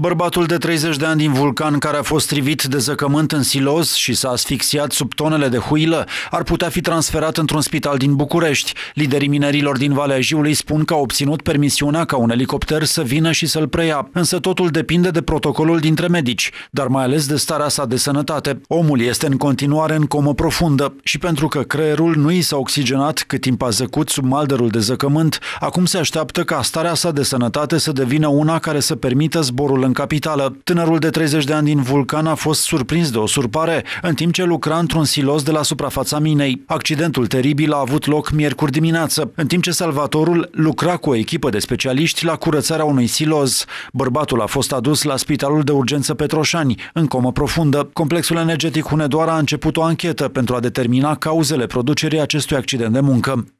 Bărbatul de 30 de ani din Vulcan, care a fost trivit de zăcământ în siloz și s-a asfixiat sub tonele de huilă, ar putea fi transferat într-un spital din București. Liderii minerilor din Valea Jiului spun că au obținut permisiunea ca un elicopter să vină și să-l preia, însă totul depinde de protocolul dintre medici, dar mai ales de starea sa de sănătate. Omul este în continuare în comă profundă și pentru că creierul nu i s-a oxigenat cât timp a zăcut sub malderul de zăcământ, acum se așteaptă ca starea sa de sănătate să devină una care să permită zborul în capitală. Tânărul de 30 de ani din Vulcan a fost surprins de o surpare în timp ce lucra într-un silos de la suprafața minei. Accidentul teribil a avut loc miercuri dimineață, în timp ce salvatorul lucra cu o echipă de specialiști la curățarea unui siloz. Bărbatul a fost adus la spitalul de urgență Petroșani, în comă profundă. Complexul energetic Hunedoara a început o anchetă pentru a determina cauzele producerii acestui accident de muncă.